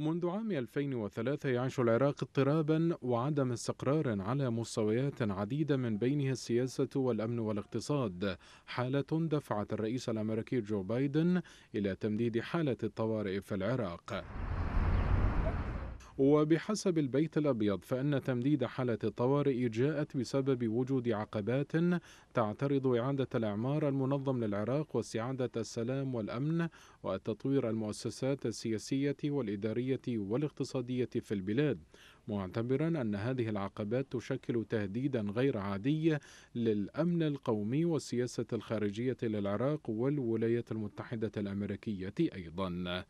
منذ عام 2003 يعيش العراق اضطرابا وعدم استقرار على مستويات عديدة من بينها السياسة والأمن والاقتصاد حالة دفعت الرئيس الأمريكي جو بايدن إلى تمديد حالة الطوارئ في العراق وبحسب البيت الأبيض فإن تمديد حالة الطوارئ جاءت بسبب وجود عقبات تعترض إعادة الإعمار المنظم للعراق واستعادة السلام والأمن وتطوير المؤسسات السياسية والإدارية والاقتصادية في البلاد معتبرا أن هذه العقبات تشكل تهديدا غير عادي للأمن القومي والسياسة الخارجية للعراق والولايات المتحدة الأمريكية أيضا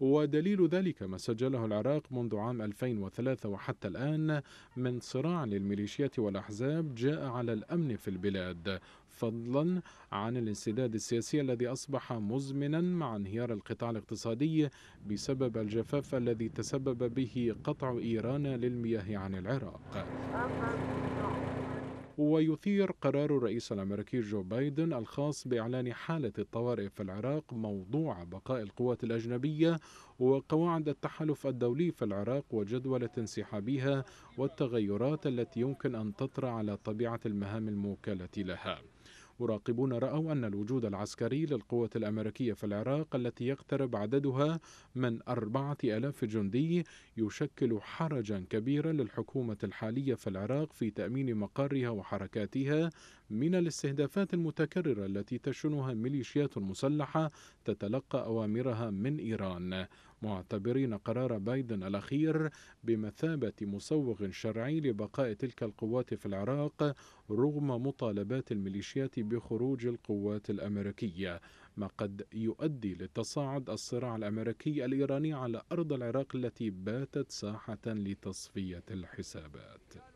ودليل ذلك ما سجله العراق منذ عام 2003 وحتى الآن من صراع للميليشيات والأحزاب جاء على الأمن في البلاد فضلا عن الانسداد السياسي الذي أصبح مزمنا مع انهيار القطاع الاقتصادي بسبب الجفاف الذي تسبب به قطع إيران للمياه عن العراق ويثير قرار الرئيس الامريكي جو بايدن الخاص باعلان حاله الطوارئ في العراق موضوع بقاء القوات الاجنبيه وقواعد التحالف الدولي في العراق وجدوله انسحابها والتغيرات التي يمكن ان تطرا على طبيعه المهام الموكله لها مراقبون رأوا أن الوجود العسكري للقوة الأمريكية في العراق التي يقترب عددها من أربعة ألاف جندي يشكل حرجا كبيرا للحكومة الحالية في العراق في تأمين مقرها وحركاتها من الاستهدافات المتكررة التي تشنها ميليشيات مسلحة تتلقى أوامرها من إيران معتبرين قرار بايدن الأخير بمثابة مسوغ شرعي لبقاء تلك القوات في العراق رغم مطالبات الميليشيات بخروج القوات الأمريكية ما قد يؤدي لتصاعد الصراع الأمريكي الإيراني على أرض العراق التي باتت ساحة لتصفية الحسابات